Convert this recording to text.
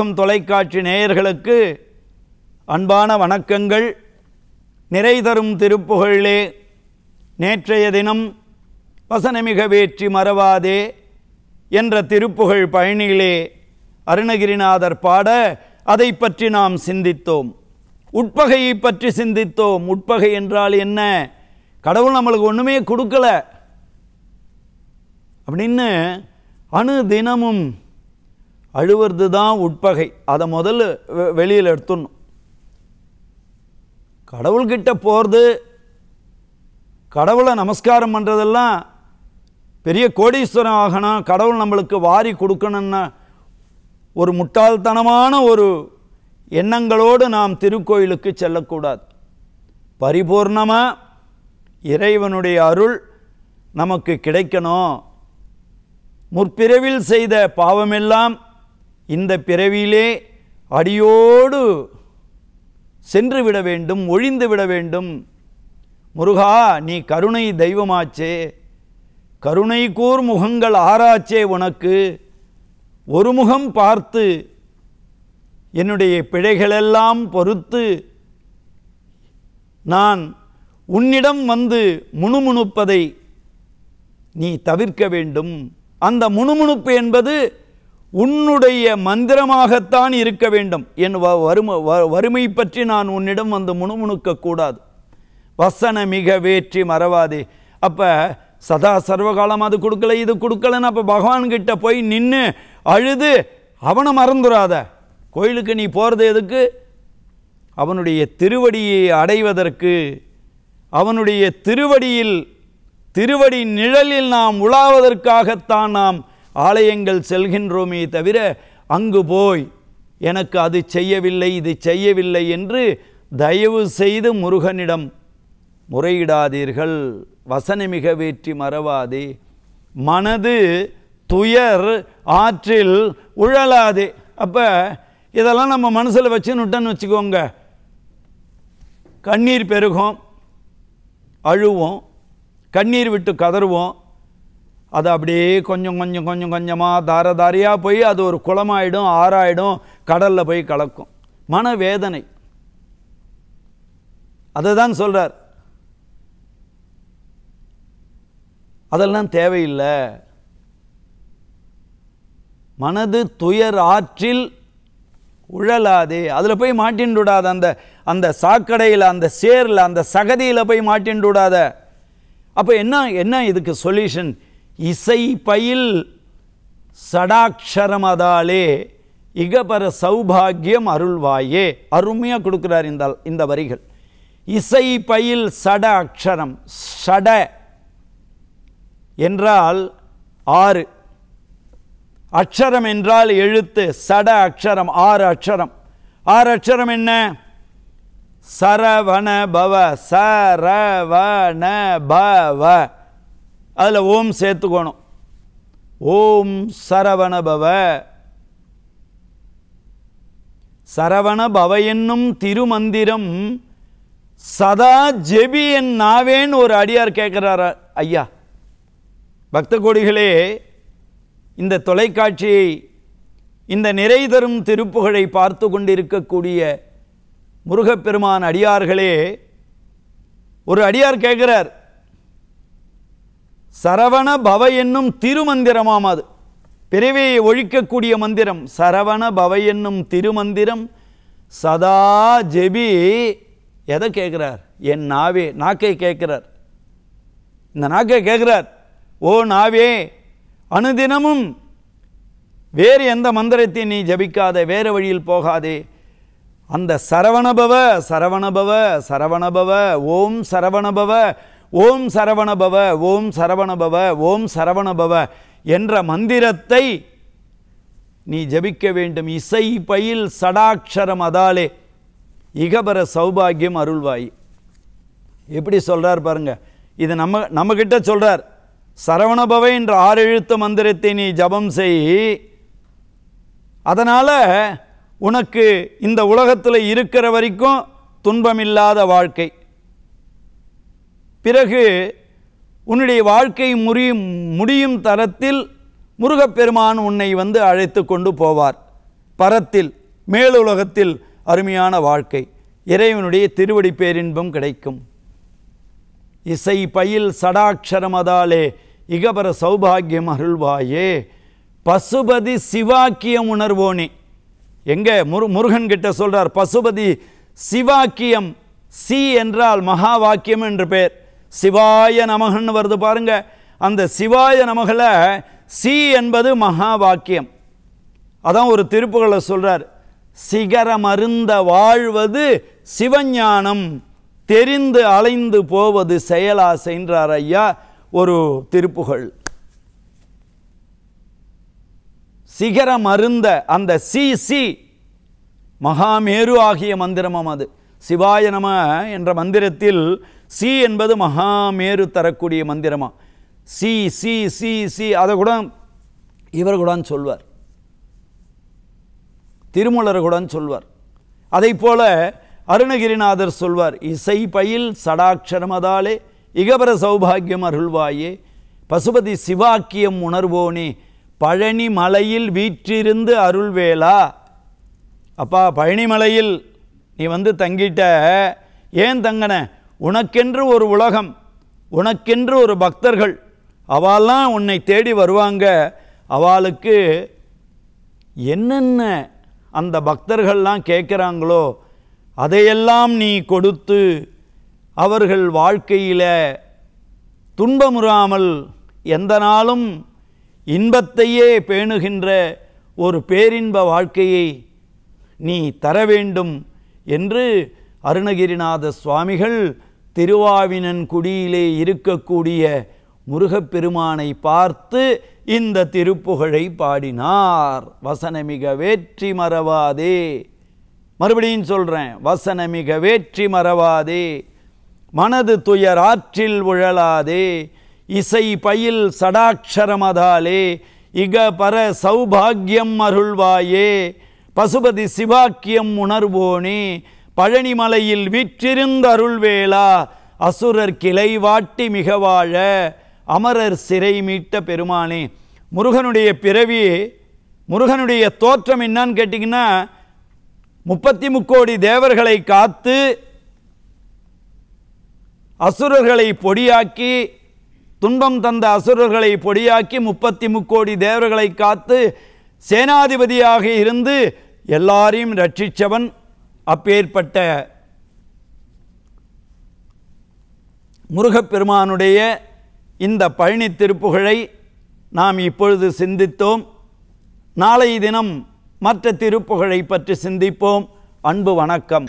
உலகம் தொலைக்காட்சி நேயர்களுக்கு அன்பான வணக்கங்கள் நிறை தரும் திருப்புகழிலே நேற்றைய தினம் வசனமிக வேற்றி மறவாதே என்ற திருப்புகழ் பயணியிலே அருணகிரிநாதர் பாட அதை பற்றி நாம் சிந்தித்தோம் உட்பகையை பற்றி சிந்தித்தோம் உட்பகை என்றால் என்ன கடவுள் நம்மளுக்கு ஒன்றுமே கொடுக்கல அப்படின்னு அணு தினமும் அழுவது தான் உட்பகை அதை முதல்ல வெளியில் எடுத்துடணும் கடவுள்கிட்ட போகிறது கடவுளை நமஸ்காரம் பண்ணுறதெல்லாம் பெரிய கோடீஸ்வரம் ஆகணும் கடவுள் நம்மளுக்கு வாரி கொடுக்கணும்னா ஒரு முட்டாள்தனமான ஒரு எண்ணங்களோடு நாம் திருக்கோயிலுக்கு செல்லக்கூடாது பரிபூர்ணமாக இறைவனுடைய அருள் நமக்கு கிடைக்கணும் முற்பிறவில் செய்த பாவமெல்லாம் இந்த பிறவியிலே அடியோடு சென்று விட வேண்டும் ஒழிந்து விட வேண்டும் முருகா நீ கருணை தெய்வமாச்சே கருணை கூர் முகங்கள் ஆராய்ச்சே உனக்கு ஒரு முகம் பார்த்து என்னுடைய பிழைகளெல்லாம் பொறுத்து நான் உன்னிடம் வந்து முணுமுணுப்பதை நீ தவிர்க்க வேண்டும் அந்த முணுமுணுப்பு என்பது உன்னுடைய மந்திரமாகத்தான் இருக்க வேண்டும் என் வறுமை வறுமை பற்றி நான் உன்னிடம் வந்து முணுமுணுக்க கூடாது வசன மிக வேற்றி மறவாதே அப்போ சதா சர்வகாலம் அது கொடுக்கல இது கொடுக்கலன்னு அப்போ பகவான்கிட்ட போய் நின்று அழுது அவனை மறந்துடாத கோயிலுக்கு நீ போகிறது எதுக்கு அவனுடைய திருவடியை அடைவதற்கு அவனுடைய திருவடியில் திருவடி நிழலில் நாம் உலாவதற்காகத்தான் நாம் ஆலயங்கள் செல்கின்றோமே தவிர அங்கு போய் எனக்கு அது செய்யவில்லை இது செய்யவில்லை என்று தயவு செய்து முருகனிடம் முறையிடாதீர்கள் வசனமிக வேற்றி மறவாதே மனது துயர் ஆற்றில் உழலாதே அப்போ இதெல்லாம் நம்ம மனசில் வச்சுன்னுட்டோன்னு வச்சுக்கோங்க கண்ணீர் பெருகும் அழுவோம் கண்ணீர் விட்டு கதறுவோம் அது அப்படியே கொஞ்சம் கொஞ்சம் கொஞ்சம் கொஞ்சமாக தார தாரியாக போய் அது ஒரு குளமாயிடும் ஆறாயிடும் கடலில் போய் கலக்கும் மனவேதனை அதை தான் சொல்கிறார் அதெல்லாம் தேவையில்லை மனது துயர் ஆற்றில் உழலாதே அதில் போய் மாட்டின்னு விடாத அந்த அந்த சாக்கடையில் அந்த சேரில் அந்த சகதியில் போய் மாட்டின்னு விடாத அப்போ என்ன என்ன இதுக்கு சொல்யூஷன் இசை பயில் சடாட்சரமதாலே இகபர சௌபாகியம் அருள்வாயே அருமையாக கொடுக்குறார் இந்த இந்த வரிகள் இசை பயில் சட அக்ஷரம் சட என்றால் ஆறு அக்ஷரம் என்றால் எழுத்து சட அக்ஷரம் ஆறு அக்ஷரம் ஆறு அக்ஷரம் என்ன சரவண பவ சரவண பவ அதில் ஓம் சேர்த்துக்கணும் ஓம் சரவணபவ சரவணபவ என்னும் திருமந்திரம் சதா ஜெபி என் நாவேன்னு ஒரு அடியார் கேட்குறார ஐயா பக்த கோடிகளே இந்த தொலைக்காட்சியை இந்த நிறை தரும் திருப்புகழை பார்த்து கொண்டிருக்கக்கூடிய முருகப்பெருமான் அடியார்களே ஒரு அடியார் கேட்குறார் சரவண பவ என்னும் திருமந்திரமாம் அது பிறவியை ஒழிக்கக்கூடிய மந்திரம் சரவண பவ என்னும் திருமந்திரம் சதா ஜெபி எதை கேட்குறார் என் நாவே நாக்கை கேட்குறார் இந்த நாக்கை கேட்குறார் ஓ நாவே அனுதினமும் வேறு எந்த மந்திரத்தை நீ ஜபிக்காத வேறு வழியில் போகாதே அந்த சரவணபவ சரவணபவ சரவணபவ ஓம் சரவணபவ ஓம் சரவணபவ ஓம் சரவணபவ ஓம் சரவணபவ என்ற மந்திரத்தை நீ ஜபிக்க வேண்டும் இசை பயில் சடாட்சரம் அதாலே இகபர சௌபாகியம் அருள்வாய் எப்படி சொல்கிறார் பாருங்க இது நம்ம நம்மக்கிட்ட சொல்கிறார் சரவணபவ என்ற ஆறு எழுத்து மந்திரத்தை நீ ஜபம் செய் அதனால் உனக்கு இந்த உலகத்தில் இருக்கிற வரைக்கும் துன்பமில்லாத வாழ்க்கை பிறகு உன்னுடைய வாழ்க்கை முறியும் முடியும் தரத்தில் முருகப்பெருமான் உன்னை வந்து அழைத்து கொண்டு போவார் பரத்தில் மேலுலகத்தில் அருமையான வாழ்க்கை இறைவனுடைய திருவடி பேரின்பம் கிடைக்கும் இசை பயில் சடாட்சரமதாலே இகபர சௌபாகியம் அருள்வாயே பசுபதி சிவாக்கியம் உணர்வோனே எங்கே முரு முருகன் கிட்ட சொல்கிறார் பசுபதி சிவாக்கியம் சி என்றால் மகா வாக்கியம் என்று பெயர் சிவாய நமகன்னு வருது பாருங்க அந்த சிவாய நமகல சி என்பது மகா வாக்கியம் அதான் ஒரு திருப்புகளை சிகர மருந்த வாழ்வது சிவஞானம் தெரிந்து அலைந்து போவது செயலாசைன்றார் ஐயா ஒரு திருப்புகழ் சிகர மருந்த அந்த சி சி மகாமேரு ஆகிய மந்திரமம் அது சிவாய நம என்ற மந்திரத்தில் சி என்பது மகாமேரு தரக்கூடிய மந்திரமா சி சி சி சி அதை கூட இவர் கூட சொல்வார் திருமூலர் கூட சொல்வார் அதை போல அருணகிரிநாதர் சொல்வார் இசை பயில் சடாட்சரமதாலே இகபர சௌபாகியம் அருள்வாயே பசுபதி சிவாக்கியம் உணர்வோனே பழனி மலையில் வீற்றிருந்து அருள்வேலா அப்பா பழனிமலையில் நீ வந்து தங்கிட்ட ஏன் தங்கின உனக்கென்று ஒரு உலகம் உனக்கென்று ஒரு பக்தர்கள் அவெல்லாம் உன்னை தேடி வருவாங்க அவளுக்கு என்னென்ன அந்த பக்தர்கள்லாம் கேட்குறாங்களோ அதையெல்லாம் நீ கொடுத்து அவர்கள் வாழ்க்கையில் துன்பமுறாமல் எந்த நாளும் இன்பத்தையே பேணுகின்ற ஒரு பேரின்ப வாழ்க்கையை நீ தர வேண்டும் என்று அருணகிரிநாத சுவாமிகள் திருவாவினன் குடியிலே இருக்கக்கூடிய முருகப்பெருமானை பார்த்து இந்த திருப்புகழை பாடினார் வசனமிக வேற்றி மறவாதே மறுபடியும் சொல்கிறேன் வசனமிக வேற்றி மறவாதே மனது துயர் ஆற்றில் உழலாதே இசை பயில் சடாட்சரமதாலே இக பர சௌபாகியம் அருள்வாயே பசுபதி சிவாக்கியம் உணர்வோனே பழனிமலையில் வீற்றிருந்த அருள்வேளா அசுரர் கிளை வாட்டி மிக வாழ அமரர் சிறை மீட்ட பெருமானே முருகனுடைய பிறவி முருகனுடைய தோற்றம் என்னன்னு கேட்டிங்கன்னா முப்பத்தி முக்கோடி தேவர்களை காத்து அசுரர்களை பொடியாக்கி துன்பம் தந்த அசுரர்களை பொடியாக்கி முப்பத்தி முக்கோடி தேவர்களை காத்து சேனாதிபதியாக இருந்து எல்லாரையும் ரட்சித்தவன் அப்பேற்பட்ட முருகப்பெருமானுடைய இந்த பழனி திருப்புகழை நாம் இப்பொழுது சிந்தித்தோம் நாளை தினம் மற்ற திருப்புகழை பற்றி சிந்திப்போம் அன்பு வணக்கம்